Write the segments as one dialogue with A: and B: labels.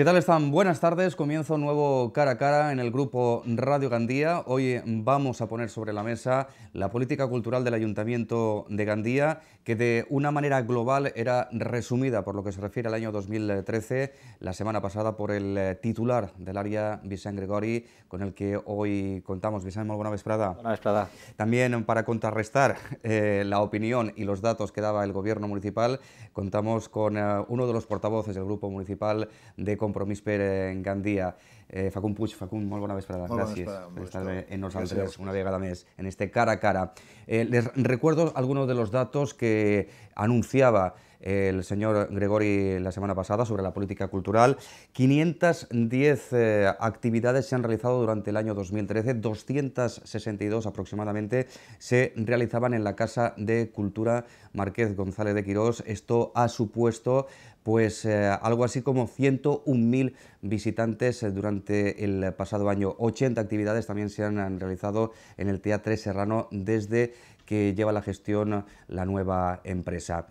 A: ¿Qué tal están? Buenas tardes. comienzo un nuevo cara a cara en el grupo Radio Gandía. Hoy vamos a poner sobre la mesa la política cultural del Ayuntamiento de Gandía, que de una manera global era resumida por lo que se refiere al año 2013, la semana pasada por el eh, titular del área, Vicente Gregori, con el que hoy contamos. Vicente, buena vesprada. Buena vesprada. También para contrarrestar eh, la opinión y los datos que daba el Gobierno Municipal, contamos con eh, uno de los portavoces del Grupo Municipal de Comunicación compromís en Gandía. Eh, Facun Puig, Facun, molt bona vesprada. Molt Gràcies en nosaltres una vegada mes... en este cara a cara. Eh, les recuerdo algunos de los datos que anunciaba el señor Gregori la semana pasada sobre la política cultural. 510 eh, actividades se han realizado durante el año 2013, 262 aproximadamente se realizaban en la Casa de Cultura Marqués González de Quirós. Esto ha supuesto pues eh, algo así como 101.000 visitantes eh, durante el pasado año. 80 actividades también se han realizado en el Teatro Serrano desde que lleva la gestión la nueva empresa.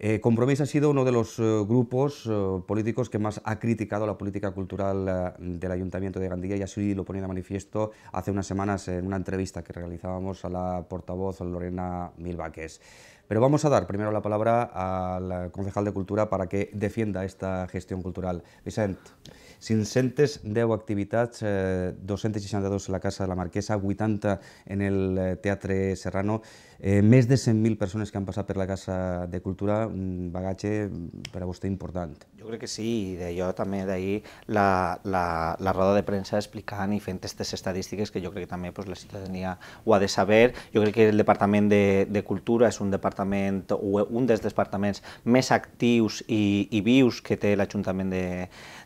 A: Eh, Compromís ha sido uno de los eh, grupos políticos que más ha criticado la política cultural del Ayuntamiento de Gandía y así lo ponía de manifiesto hace unas semanas en una entrevista que realizábamos a la portavoz Lorena Milvaques. Pero vamos a dar primero la palabra al concejal de Cultura para que defienda esta gestión cultural. de 510 activitats, eh, 262 en la Casa de la Marquesa, 80 en el eh, Teatre Serrano, Eh, més de 100.000 persones que han passat per la Casa de Cultura, un bagatge mm, per a vostè important.
B: Jo crec que sí, i d'allò també d'ahir la, la, la roda de premsa explicant i fent aquestes estadístiques que jo crec que també pues, la ciutadania ho ha de saber. Jo crec que el Departament de, de Cultura és un departament o un dels departaments més actius i, i vius que té l'Ajuntament de,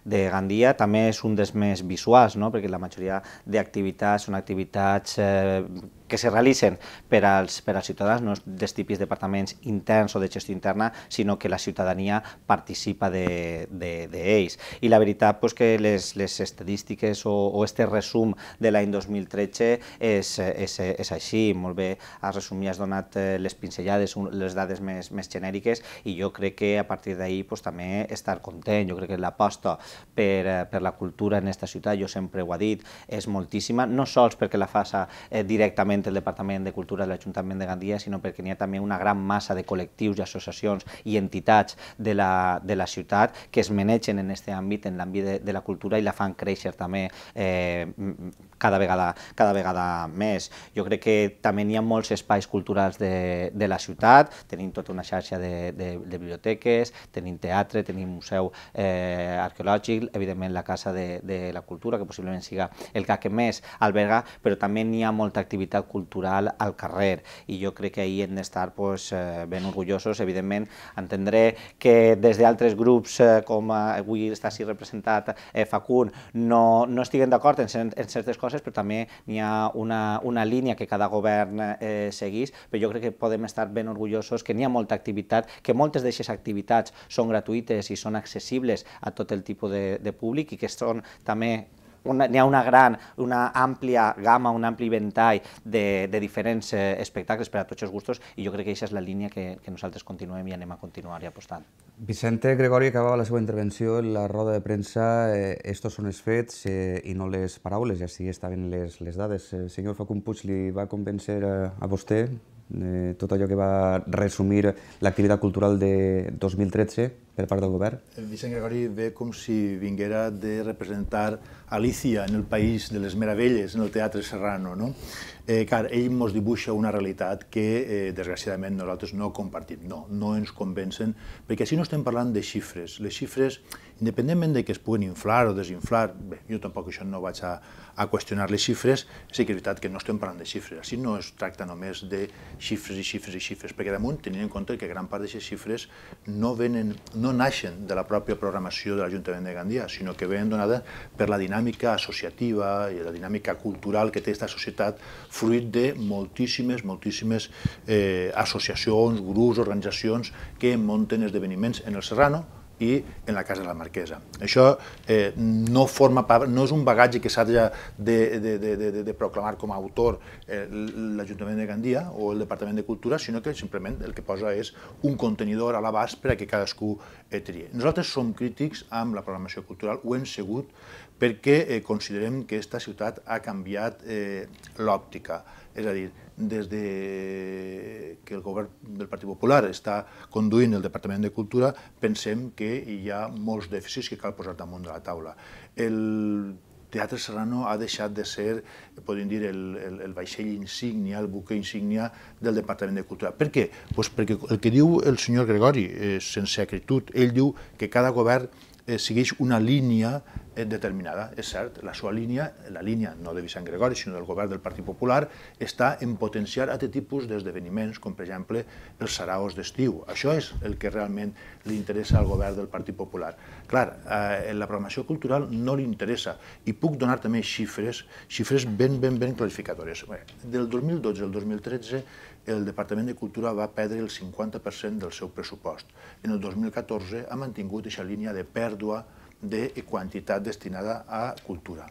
B: de Gandia. També és un dels més visuals, no? perquè la majoria d'activitats són activitats eh, que se realitzen per als, per als ciutadans, no dels tipis departaments interns o de gestió interna, sinó que la ciutadania participa d'ells. De, I la veritat pues, que les, les estadístiques o, o este resum de l'any 2013 és, és, és així, molt bé has resumit, has donat eh, les pincellades, les dades més, més genèriques i jo crec que a partir d'ahir pues, també estar content, jo crec que l'aposta per, eh, per la cultura en aquesta ciutat, jo sempre ho he dit, és moltíssima, no sols perquè la faça eh, directament solament el Departament de Cultura de l'Ajuntament de Gandia, sinó perquè n'hi ha també una gran massa de col·lectius i associacions i entitats de la, de la ciutat que es manegen en aquest àmbit, en l'àmbit de, de la cultura i la fan créixer també eh, cada, vegada, cada vegada més. Jo crec que també n'hi ha molts espais culturals de, de la ciutat, tenim tota una xarxa de, de, de biblioteques, tenim teatre, tenim museu eh, arqueològic, evidentment la Casa de, de la Cultura, que possiblement siga el que més alberga, però també n'hi ha molta activitat cultural al carrer i jo crec que ahir hem d'estar pues, eh, ben orgullosos, evidentment entendré que des d'altres grups eh, com avui està així representat eh, Facun no, no estiguen d'acord en, en certes coses però també n'hi ha una, una línia que cada govern eh, seguís però jo crec que podem estar ben orgullosos que n'hi ha molta activitat, que moltes d'aquestes activitats són gratuïtes i són accessibles a tot el tipus de, de públic i que són també n'hi ha una gran, una àmplia gamma, un ampli ventall de, de diferents eh, espectacles per a tots els gustos i jo crec que aquesta és la línia que, que nosaltres continuem i anem a continuar i apostant.
A: Vicente Gregori acabava la seva intervenció en la roda de premsa eh, estos són els fets eh, i no les paraules, i així estaven les, les dades. El eh, senyor Facun Puig li va convèncer a, a vostè eh, tot allò que va resumir l'activitat cultural de 2013 per part del govern?
C: El Vicent Gregori ve com si vinguera de representar Alicia en el País de les Meravelles, en el Teatre Serrano. No? Eh, car ell ens dibuixa una realitat que, eh, desgraciadament, nosaltres no compartim, no, no ens convencen, perquè així no estem parlant de xifres. Les xifres, independentment de que es puguin inflar o desinflar, bé, jo tampoc això no vaig a, a qüestionar les xifres, sí que és veritat que no estem parlant de xifres, així no es tracta només de xifres i xifres i xifres, perquè damunt tenint en compte que gran part d'aquestes xifres no, venen, no naixen de la pròpia programació de l'Ajuntament de Gandia, sinó que venen donada per la dinàmica dinàmica associativa i la dinàmica cultural que té aquesta societat fruit de moltíssimes, moltíssimes eh, associacions, grups, organitzacions que munten esdeveniments en el Serrano, i en la casa de la marquesa. Això eh, no forma no és un bagatge que s'ha de, de, de, de, de, proclamar com a autor eh, l'Ajuntament de Gandia o el Departament de Cultura, sinó que simplement el que posa és un contenidor a l'abast per a que cadascú eh, trie. Nosaltres som crítics amb la programació cultural, ho hem segut perquè eh, considerem que aquesta ciutat ha canviat eh, l'òptica és a dir, des de que el govern del Partit Popular està conduint el Departament de Cultura, pensem que hi ha molts dèficits que cal posar damunt de la taula. El Teatre Serrano ha deixat de ser, podem dir, el, el, el vaixell insígnia, el buque insígnia del Departament de Cultura. Per què? Pues perquè el que diu el senyor Gregori, eh, sense acritud, ell diu que cada govern eh, segueix una línia eh, determinada. És cert, la seva línia, la línia no de Vicent Gregori, sinó del govern del Partit Popular, està en potenciar aquest tipus d'esdeveniments, com per exemple els saraos d'estiu. Això és el que realment li interessa al govern del Partit Popular. Clar, eh, la programació cultural no li interessa i puc donar també xifres, xifres ben, ben, ben clarificadores. Bé, del 2012 al 2013 el Departament de Cultura va perdre el 50% del seu pressupost. En el 2014 ha mantingut aquesta línia de pèrdua de quantitat destinada a cultura.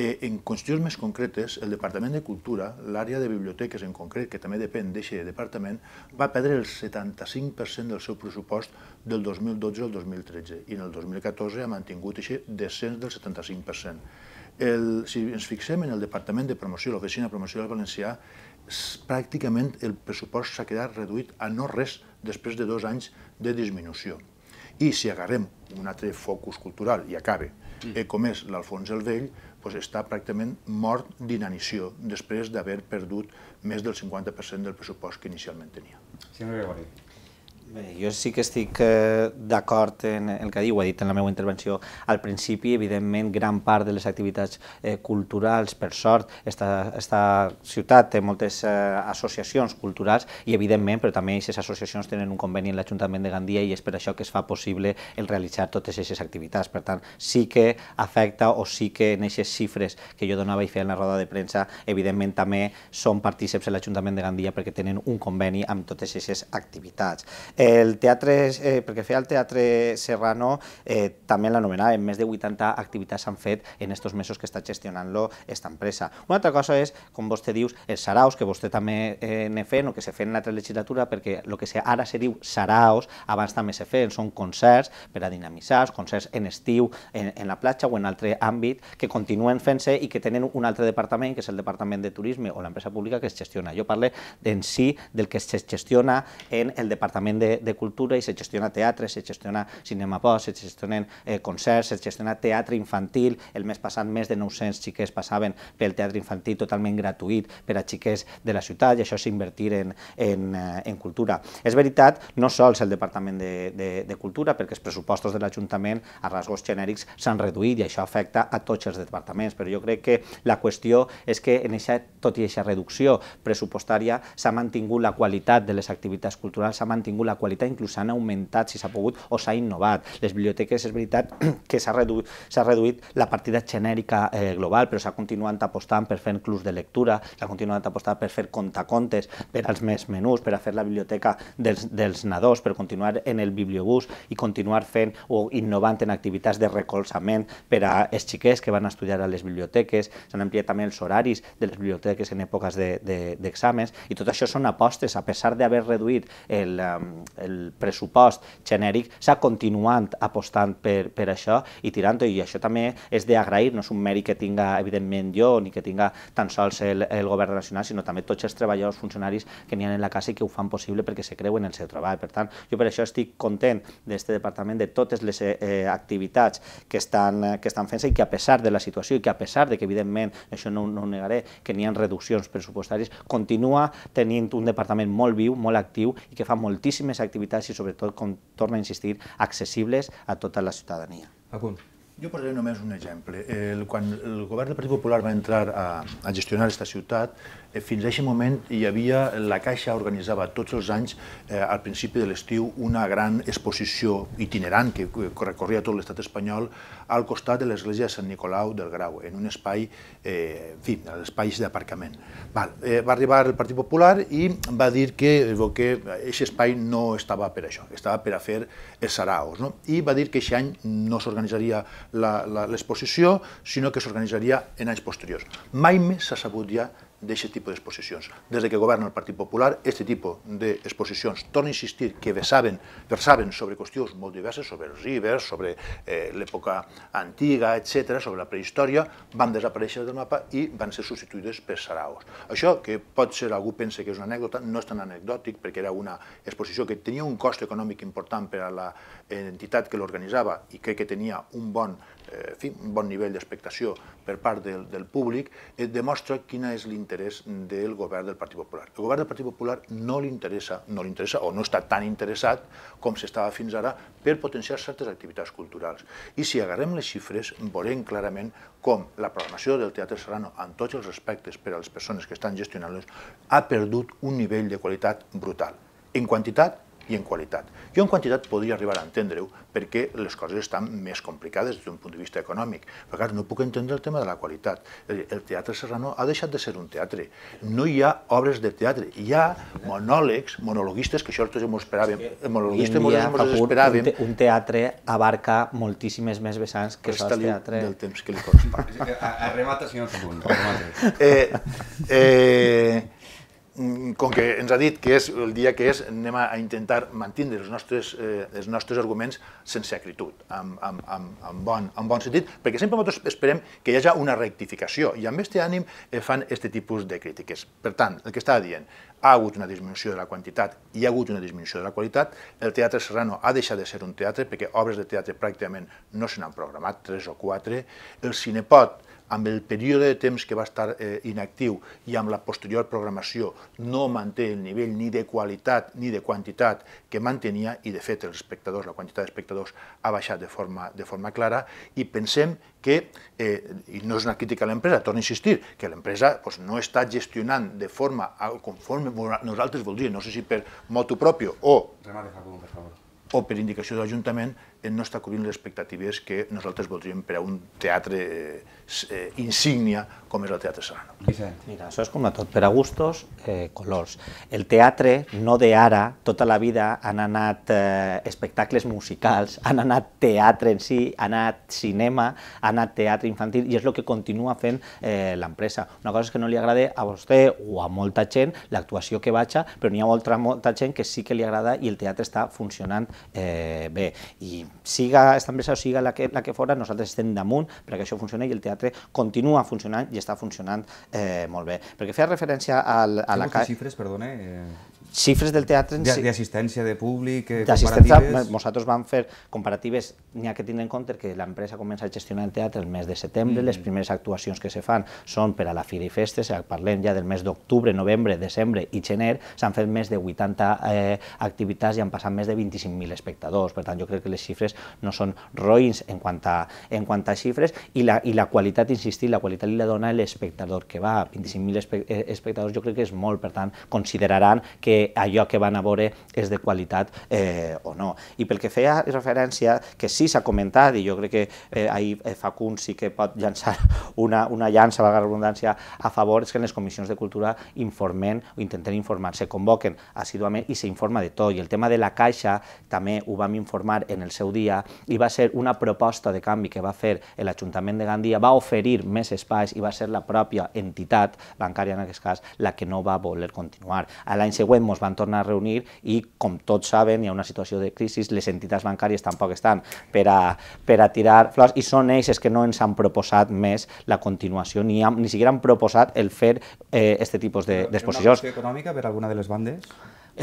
C: Eh, en qüestions més concretes, el Departament de Cultura, l'àrea de biblioteques en concret, que també depèn d'aquest departament, va perdre el 75% del seu pressupost del 2012 al 2013 i en el 2014 ha mantingut aquest descens del 75%. El, si ens fixem en el Departament de Promoció, l'Oficina de Promoció del Valencià, pràcticament el pressupost s'ha quedat reduït a no res després de dos anys de disminució. I si agarrem un altre focus cultural, i acabe, mm. eh, com és l'Alfons el Vell, doncs està pràcticament mort d'inanició després d'haver perdut més del 50% del pressupost que inicialment tenia. Senyor Gregori.
B: Bé, jo sí que estic eh, d'acord en el que diu, ho he dit en la meva intervenció al principi, evidentment gran part de les activitats eh, culturals, per sort, esta, esta ciutat té moltes eh, associacions culturals i evidentment, però també aquestes associacions tenen un conveni amb l'Ajuntament de Gandia i és per això que es fa possible el realitzar totes aquestes activitats. Per tant, sí que afecta o sí que en aquestes xifres que jo donava i feia en la roda de premsa, evidentment també són partíceps de l'Ajuntament de Gandia perquè tenen un conveni amb totes aquestes activitats. El teatre, eh, perquè feia el Teatre Serrano, eh, també l'anomenàvem, més de 80 activitats s'han fet en aquests mesos que està gestionant-lo esta empresa. Una altra cosa és, com vostè dius, els saraus, que vostè també eh, ne fent, o que se fent en l'altra legislatura, perquè el que ara se diu saraus, abans també se feien, són concerts per a dinamitzar, concerts en estiu, en, en la platja o en altre àmbit, que continuen fent-se i que tenen un altre departament, que és el Departament de Turisme o l'empresa pública que es gestiona. Jo parlo en si del que es gestiona en el Departament de de, cultura i se gestiona teatre, se gestiona cinema post, se gestionen eh, concerts, se gestiona teatre infantil, el mes passat més de 900 xiquets passaven pel teatre infantil totalment gratuït per a xiquets de la ciutat i això és invertir en, en, eh, en cultura. És veritat, no sols el Departament de, de, de Cultura, perquè els pressupostos de l'Ajuntament a rasgos genèrics s'han reduït i això afecta a tots els departaments, però jo crec que la qüestió és que en eixa, tot i aquesta reducció pressupostària s'ha mantingut la qualitat de les activitats culturals, s'ha mantingut la la qualitat inclús s'han augmentat, si s'ha pogut, o s'ha innovat. Les biblioteques, és veritat que s'ha reduït, reduït la partida genèrica eh, global, però s'ha continuat apostant per fer clubs de lectura, s'ha continuat apostant per fer contacontes, per als més menús, per a fer la biblioteca dels, dels nadors, per continuar en el bibliobús i continuar fent o innovant en activitats de recolzament per a els xiquets que van a estudiar a les biblioteques, s'han ampliat també els horaris de les biblioteques en èpoques d'exàmens, de, de, i tot això són apostes, a pesar d'haver reduït el, el pressupost genèric s'ha continuant apostant per, per això i tirant-ho, i això també és d'agrair, no és un mèrit que tinga, evidentment, jo, ni que tinga tan sols el, el govern nacional, sinó també tots els treballadors funcionaris que n'hi ha en la casa i que ho fan possible perquè se creuen en el seu treball. Per tant, jo per això estic content d'aquest departament, de totes les eh, activitats que estan, que estan fent-se i que a pesar de la situació i que a pesar de que, evidentment, això no, no ho negaré, que n'hi ha reduccions pressupostàries, continua tenint un departament molt viu, molt actiu i que fa moltíssimes moltíssimes activitats i sobretot, com torna a insistir, accessibles a tota la ciutadania.
C: Acum. Jo posaré només un exemple. El, quan el govern del Partit Popular va entrar a, a gestionar aquesta ciutat, Eh, fins a aquest moment hi havia, la Caixa organitzava tots els anys, eh, al principi de l'estiu, una gran exposició itinerant que recorria tot l'estat espanyol al costat de l'església de Sant Nicolau del Grau, en un espai, eh, en fi, en l'espai d'aparcament. Eh, va arribar el Partit Popular i va dir que, eh, que aquest espai no estava per això, estava per a fer els saraos, no? i va dir que aquest any no s'organitzaria l'exposició, sinó que s'organitzaria en anys posteriors. Mai més s'ha sabut ja d'aquest tipus d'exposicions. Des que governa el Partit Popular, aquest tipus d'exposicions, torno a insistir, que versaven, versaven sobre qüestions molt diverses, sobre els rivers, sobre eh, l'època antiga, etc, sobre la prehistòria, van desaparèixer del mapa i van ser substituïdes per saraos. Això, que pot ser, algú pensa que és una anècdota, no és tan anecdòtic, perquè era una exposició que tenia un cost econòmic important per a l'entitat que l'organitzava i crec que tenia un bon eh, fi, un bon nivell d'expectació per part del, del públic, eh, demostra quina és l'interès l'interès del govern del Partit Popular. El govern del Partit Popular no li interessa, no li interessa o no està tan interessat com s'estava fins ara per potenciar certes activitats culturals. I si agarrem les xifres, veurem clarament com la programació del Teatre Serrano, amb tots els respectes per a les persones que estan gestionant-los, ha perdut un nivell de qualitat brutal. En quantitat i en qualitat. Jo en quantitat podria arribar a entendre-ho perquè les coses estan més complicades des d'un punt de vista econòmic, però clar, no puc entendre el tema de la qualitat. El Teatre Serrano ha deixat de ser un teatre. No hi ha obres de teatre, hi ha monòlegs, monologuistes, que això tots ens esperàvem, monologuistes ens desesperàvem. Un, un teatre abarca moltíssimes més vessants que això el teatre... del temps que li correspon.
A: Arremata, senyor Sabun.
C: Eh, eh, com que ens ha dit que és el dia que és, anem a intentar mantenir els nostres, eh, els nostres arguments sense acritud, amb, amb, amb, amb, bon, amb bon sentit, perquè sempre nosaltres esperem que hi hagi una rectificació i amb aquest ànim eh, fan aquest tipus de crítiques. Per tant, el que estava dient, ha hagut una disminució de la quantitat i hi ha hagut una disminució de la qualitat, el Teatre Serrano ha deixat de ser un teatre perquè obres de teatre pràcticament no se n'han programat, tres o quatre, el Cinepot amb el període de temps que va estar eh, inactiu i amb la posterior programació no manté el nivell ni de qualitat ni de quantitat que mantenia i de fet els espectadors, la quantitat d'espectadors ha baixat de forma, de forma clara i pensem que, eh, i no és una crítica a l'empresa, torno a insistir, que l'empresa pues, doncs, no està gestionant de forma conforme nosaltres voldríem, no sé si per motu propi o, o per indicació de l'Ajuntament, no està cobrint les expectatives que nosaltres voldríem per a un teatre eh, insígnia com és el Teatre Serrano.
B: Mira, això és com a tot, per a gustos, eh, colors. El teatre, no de ara, tota la vida han anat eh, espectacles musicals, han anat teatre en si, han anat cinema, han anat teatre infantil, i és el que continua fent eh, l'empresa. Una cosa és que no li agrada a vostè o a molta gent l'actuació que vaig, però n'hi ha molta, molta gent que sí que li agrada i el teatre està funcionant eh, bé. I siga esta empresa o siga la que, la que fora, nosaltres estem damunt perquè això funcione i el teatre continua funcionant i està funcionant eh, molt bé. Perquè feia referència al, a la... Ca... xifres, perdone,
A: eh, xifres del teatre... D'assistència
B: de, públic, eh, comparatives... Nosaltres vam fer comparatives, n'hi ha que tindre en compte que l'empresa comença a gestionar el teatre el mes de setembre, mm. les primeres actuacions que se fan són per a la Fira i Festes, parlem ja del mes d'octubre, novembre, desembre i gener, s'han fet més de 80 eh, activitats i han passat més de 25.000 espectadors, per tant jo crec que les xifres no són roïns en quant a, en quant a xifres i la, i la qualitat, insistir, la qualitat li la dona l'espectador que va, 25.000 eh, espectadors jo crec que és molt, per tant consideraran que allò que van a veure és de qualitat eh, o no. I pel que feia referència, que sí s'ha comentat, i jo crec que eh, ahir eh, Facun sí que pot llançar una, una llança, valga la redundància, a favor, és que en les comissions de cultura informen o intenten informar, se convoquen assiduament i s'informa de tot. I el tema de la Caixa també ho vam informar en el seu dia i va ser una proposta de canvi que va fer l'Ajuntament de Gandia, va oferir més espais i va ser la pròpia entitat bancària en aquest cas la que no va voler continuar. A l'any següent ens van tornar a reunir i, com tots saben, hi ha una situació de crisi, les entitats bancàries tampoc estan per a, per a tirar flors i són ells els que no ens han proposat més la continuació, ni, han, ni siquiera han proposat el fer eh, tipus d'exposicions. De, Però, una qüestió econòmica per alguna de les bandes?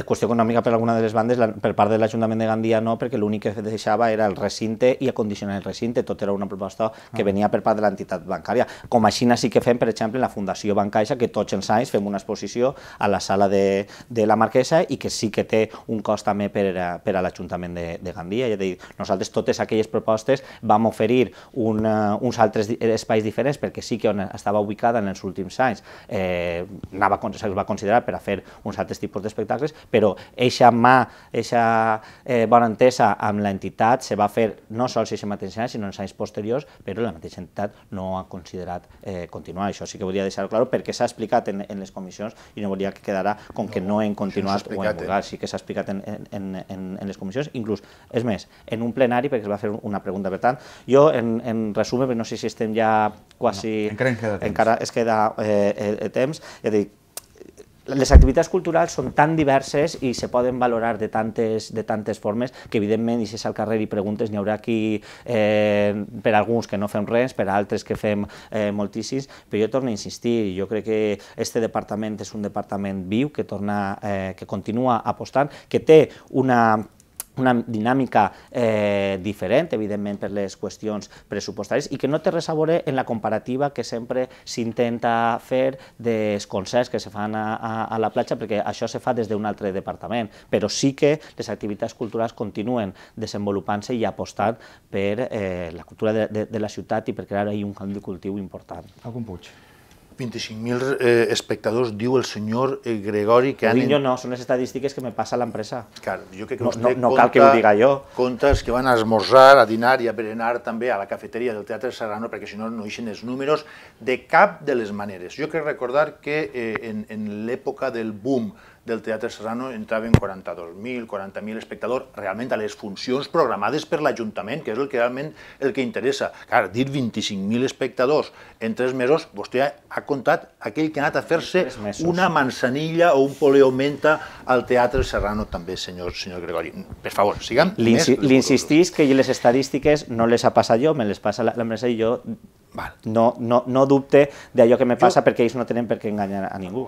B: qüestió econòmica per alguna de les bandes, per part de l'Ajuntament de Gandia no, perquè l'únic que deixava era el recinte i acondicionar el recinte, tot era una proposta que ah. venia per part de l'entitat bancària. Com a Xina sí que fem, per exemple, la Fundació Bancaixa, que tots els anys fem una exposició a la sala de, de la Marquesa i que sí que té un cost també per a, per a l'Ajuntament de, de Gandia. És a dir, nosaltres totes aquelles propostes vam oferir un, eh, uns altres espais diferents perquè sí que on estava ubicada en els últims anys eh, anava, se'ls va considerar per a fer uns altres tipus d'espectacles, però eixa mà, eixa eh, bona entesa amb l'entitat se va fer no sols eixa mateixa any, sinó en anys posteriors, però la mateixa entitat no ha considerat eh, continuar. Això sí que volia deixar-ho clar perquè s'ha explicat en, en les comissions i no volia que quedara com no, que no hem continuat o hem eh. vulgat, sí que s'ha explicat en, en, en, en les comissions, inclús, és més, en un plenari, perquè es va fer una pregunta, per tant, jo, en, en resum, no sé si estem ja quasi... No, encara ens queda temps. Encara es queda eh, el, temps, ja dic, les activitats culturals són tan diverses i se poden valorar de tantes, de tantes formes que, evidentment, si és al carrer i preguntes, n'hi haurà aquí eh, per alguns que no fem res, per altres que fem eh, moltíssims, però jo torno a insistir, jo crec que este departament és un departament viu que, torna, eh, que continua apostant, que té una una dinàmica eh, diferent, evidentment, per les qüestions pressupostàries i que no té res a veure en la comparativa que sempre s'intenta fer dels concerts que se fan a, a, a la platja, perquè això se fa des d'un altre departament, però sí que les activitats culturals continuen desenvolupant-se i apostant per eh, la cultura de,
C: de, de la ciutat i per crear hi un canvi cultiu important. Algun puig. 25.000 eh, espectadors, diu el senyor eh, Gregori que han... Ho dic jo
B: no, són les estadístiques que me passa l'empresa. Clar,
C: jo crec que no, no, no compta, cal que ho diga jo. Contes que van a esmorzar, a dinar i a berenar també a la cafeteria del Teatre Serrano, perquè si no no eixen els números de cap de les maneres. Jo crec recordar que eh, en, en l'època del boom del Teatre Serrano entraven 42.000, 40.000 espectadors, realment a les funcions programades per l'Ajuntament, que és el que realment el que interessa. Clar, dir 25.000 espectadors en tres mesos, vostè ha comptat aquell que ha anat a fer-se una manzanilla o un poleomenta al Teatre Serrano també, senyor, senyor Gregori. Per favor, siguem... Li
B: insistís que les estadístiques no les ha passat jo, me les passa la, la mesa i jo Val. No, no, no dubte d'allò que me passa jo... perquè ells no tenen per què enganyar a ningú.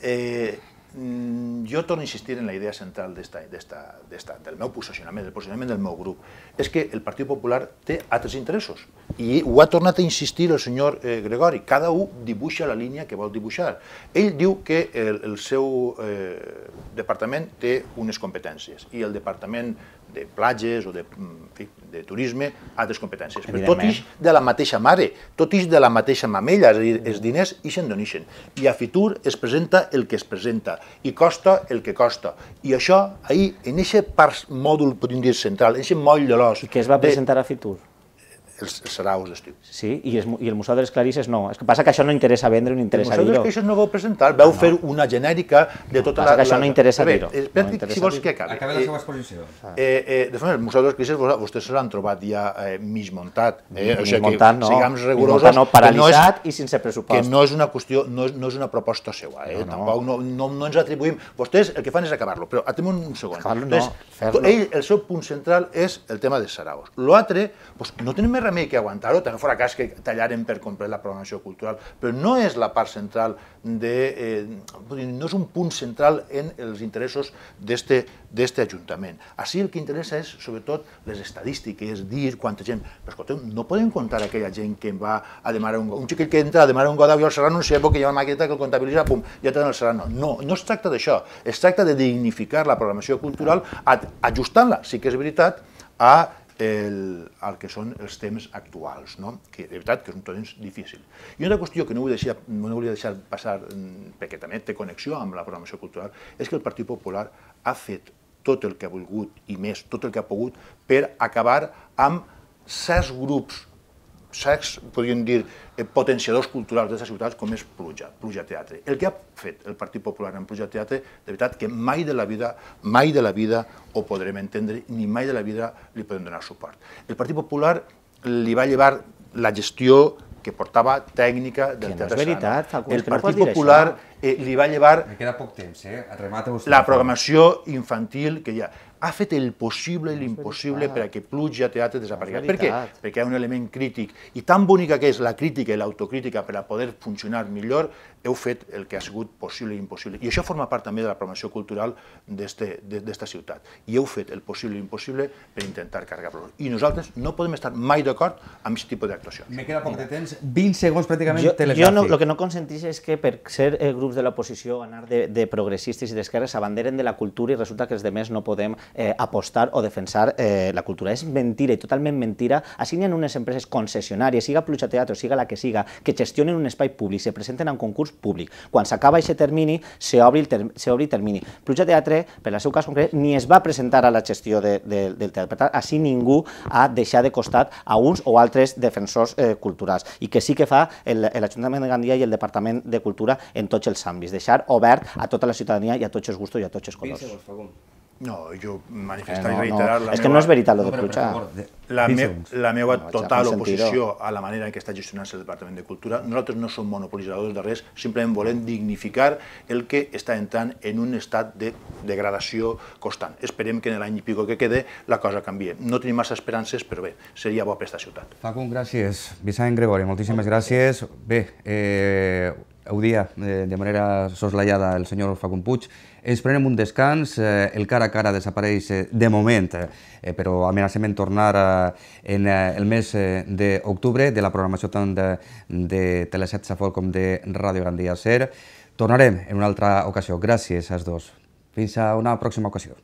C: Eh, Mm, jo torno a insistir en la idea central d esta, d esta, d esta, del meu posicionament, del posicionament del meu grup, és que el Partit Popular té altres interessos. I ho ha tornat a insistir el senyor eh, Gregori. Cada un dibuixa la línia que vol dibuixar. Ell diu que el, el seu eh, departament té unes competències i el departament de platges o de, mm, en fi, de turisme, altres competències. Però tot ix de la mateixa mare, tot ix de la mateixa mamella, és a dir, els diners ixen d'on ixen. I a Fitur es presenta el que es presenta, i costa el que costa. I això, ahir, en aquest mòdul, podríem dir, central, en aquest moll de l'os... I què es va presentar de... a Fitur? els, els saraus d'estiu.
B: Sí, i, es, i el Museu de les Clarisses no. És que passa que això no interessa vendre, no interessa dir-ho. El Museu de les
C: Clarisses no vau presentar, vau no. fer una genèrica de tota passa la... Passa que això la... Eh, no interessa dir-ho. Espera, no si vols que acabi. Acabi la seva eh, exposició. Eh, eh, de fet, el Museu de les Clarisses vostès se l'han trobat ja eh, mig muntat. Eh? O sigui, muntat, no. Siguem rigorosos. Muntat, no, paralitzat no és, i sense pressupost. Que no és una qüestió, no és, no és una proposta seva. Eh? No, no. Tampoc no, no, no ens atribuïm... Vostès el que fan és acabar-lo, però atem un, un segon. Acabar-lo no, Ell, el seu punt central és el tema dels saraus. L'altre, pues, no tenim més mi que aguantar-ho, també fora cas que tallarem per complet la programació cultural, però no és la part central de... Eh, no és un punt central en els interessos d'aquest Ajuntament. Així el que interessa és, sobretot, les estadístiques, dir quanta gent... Però escolteu, no podem comptar aquella gent que va a demanar un... Un xiquet que entra a demanar un Godau i el Serrano, si que hi ha una maqueta que el comptabilitza, pum, ja tenen el Serrano. No, no es tracta d'això. Es tracta de dignificar la programació cultural ajustant-la, sí que és veritat, a el, el que són els temps actuals, no? que de veritat que és un temps difícil. I una qüestió que no vull deixar, no volia deixar passar, mm, perquè també té connexió amb la programació cultural, és que el Partit Popular ha fet tot el que ha volgut i més, tot el que ha pogut per acabar amb certs grups sacs, podríem dir, eh, potenciadors culturals d'aquestes ciutats com és Pluja, Pluja Teatre. El que ha fet el Partit Popular en Pluja Teatre, de veritat que mai de la vida, mai de la vida ho podrem entendre, ni mai de la vida li podem donar suport. El Partit Popular li va llevar la gestió que portava tècnica del que no Teatre veritat, Sana. El Partit no Popular eh, li va llevar... Me queda poc temps, eh? Remata vostè. La programació infantil que hi ha ha fet el possible i l'impossible per a que pluja, teatre desaparegui. Per què? Perquè hi ha un element crític. I tan bonica que és la crítica i l'autocrítica per a poder funcionar millor, heu fet el que ha sigut possible i impossible. I això forma part també de la programació cultural d'esta ciutat. I heu fet el possible i impossible per intentar carregar lo I nosaltres no podem estar mai d'acord amb aquest tipus d'actuacions. Me queda poc de
A: temps, 20 segons
C: pràcticament telegràfic. Jo no, el
B: que no consentís és que per ser eh, grups de l'oposició, anar de, de progressistes i d'esquerres, s'abanderen de la cultura i resulta que els demés no podem eh, apostar o defensar eh, la cultura. És mentira i totalment mentira. Així n'hi ha unes empreses concessionàries, siga Pluja Teatre, siga la que siga, que gestionen un espai públic, se presenten a un concurs concurs públic. Quan s'acaba aquest termini, s'obri el termini. Pluja Teatre, per la seu cas concret, ni es va presentar a la gestió de, del teatre. Per tant, així ningú ha deixat de costat a uns o altres defensors eh, culturals. I que sí que fa l'Ajuntament de Gandia i el Departament de Cultura en tots els àmbits, deixar obert a tota la ciutadania i a tots els gustos i a tots els colors.
C: No, jo manifestar eh, no, i reiterar... No. La és meva, que no és veritat, lo de Clucha. La, me, la meva no, total no, oposició a la manera en què està gestionant-se el Departament de Cultura. Nosaltres no som monopolitzadors de res, simplement volem dignificar el que està entrant en un estat de degradació constant. Esperem que en l'any i pico que quede la cosa canvie. No tenim massa esperances, però bé, seria bo per aquesta ciutat.
A: Facun, gràcies. Vicent Gregori, moltíssimes gràcies. Bé, eh, audia eh, de manera soslayada el senyor Facun Puig. Ens prenem un descans, eh, el cara a cara desapareix eh, de moment, però amenacem en tornar en el mes d'octubre de la programació tant de, de Teleset Safol com de Ràdio Grandia Ser. Tornarem en una altra ocasió. Gràcies als dos. Fins a una pròxima ocasió.